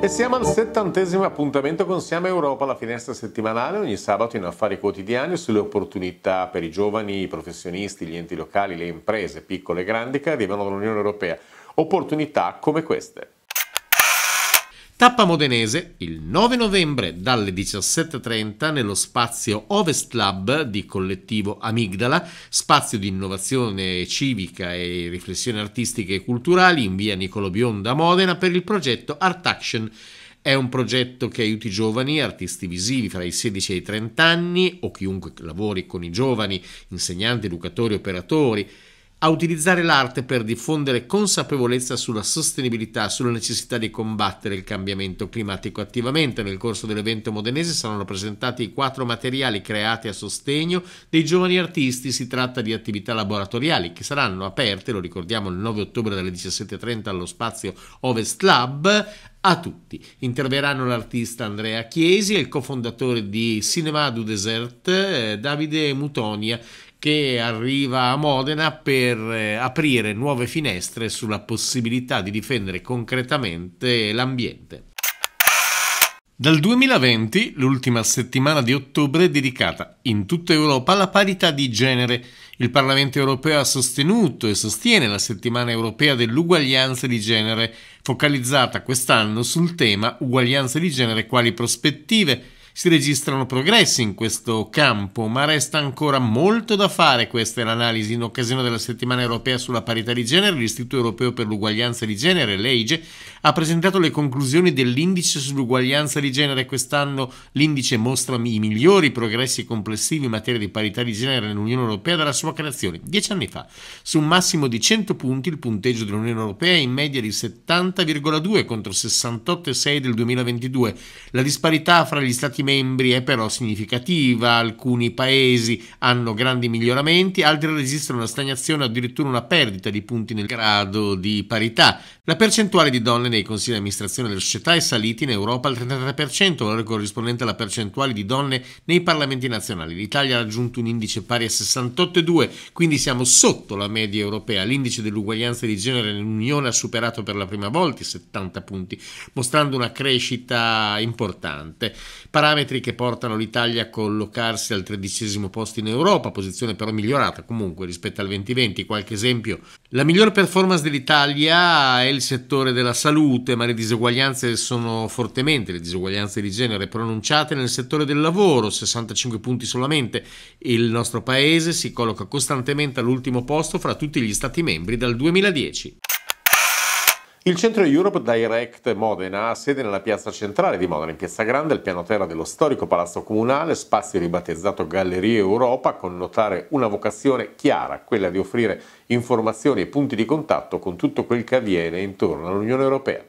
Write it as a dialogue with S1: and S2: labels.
S1: E siamo al settantesimo appuntamento con Siamo Europa, la finestra settimanale, ogni sabato in affari quotidiani sulle opportunità per i giovani, i professionisti, gli enti locali, le imprese, piccole e grandi, che arrivano dall'Unione Europea. Opportunità come queste. Tappa modenese il 9 novembre dalle 17.30 nello spazio Ovest Lab di collettivo Amigdala, spazio di innovazione civica e riflessioni artistiche e culturali in via Nicolo Bionda a Modena per il progetto Art Action. È un progetto che aiuti i giovani, artisti visivi fra i 16 e i 30 anni o chiunque lavori con i giovani, insegnanti, educatori, operatori, a utilizzare l'arte per diffondere consapevolezza sulla sostenibilità, sulla necessità di combattere il cambiamento climatico attivamente. Nel corso dell'evento modenese saranno presentati i quattro materiali creati a sostegno dei giovani artisti. Si tratta di attività laboratoriali che saranno aperte, lo ricordiamo, il 9 ottobre dalle 17.30 allo spazio Ovest Lab a tutti. Interverranno l'artista Andrea Chiesi e il cofondatore di Cinema du Desert, eh, Davide Mutonia, che arriva a Modena per eh, aprire nuove finestre sulla possibilità di difendere concretamente l'ambiente. Dal 2020, l'ultima settimana di ottobre è dedicata in tutta Europa alla parità di genere. Il Parlamento europeo ha sostenuto e sostiene la settimana europea dell'uguaglianza di genere, focalizzata quest'anno sul tema uguaglianza di genere quali prospettive si registrano progressi in questo campo, ma resta ancora molto da fare. Questa è l'analisi in occasione della settimana europea sulla parità di genere. L'Istituto europeo per l'uguaglianza di genere, l'EIGE, ha presentato le conclusioni dell'indice sull'uguaglianza di genere. Quest'anno l'indice mostra i migliori progressi complessivi in materia di parità di genere nell'Unione europea dalla sua creazione, dieci anni fa. Su un massimo di 100 punti il punteggio dell'Unione europea è in media di 70,2 contro 68,6 del 2022. La disparità fra gli stati membri è però significativa, alcuni paesi hanno grandi miglioramenti, altri registrano una stagnazione o addirittura una perdita di punti nel grado di parità. La percentuale di donne nei consigli di amministrazione delle società è salita in Europa al 33%, valore corrispondente alla percentuale di donne nei parlamenti nazionali. L'Italia ha raggiunto un indice pari a 68,2, quindi siamo sotto la media europea. L'indice dell'uguaglianza di genere nell'Unione ha superato per la prima volta i 70 punti, mostrando una crescita importante. Parametri parametri che portano l'Italia a collocarsi al tredicesimo posto in Europa, posizione però migliorata comunque rispetto al 2020. Qualche esempio. La miglior performance dell'Italia è il settore della salute, ma le diseguaglianze sono fortemente, le disuguaglianze di genere pronunciate nel settore del lavoro, 65 punti solamente. Il nostro paese si colloca costantemente all'ultimo posto fra tutti gli stati membri dal 2010. Il centro Europe Direct Modena ha sede nella piazza centrale di Modena, in piazza grande, al piano terra dello storico palazzo comunale, spazio ribattezzato Gallerie Europa, con notare una vocazione chiara, quella di offrire informazioni e punti di contatto con tutto quel che avviene intorno all'Unione Europea.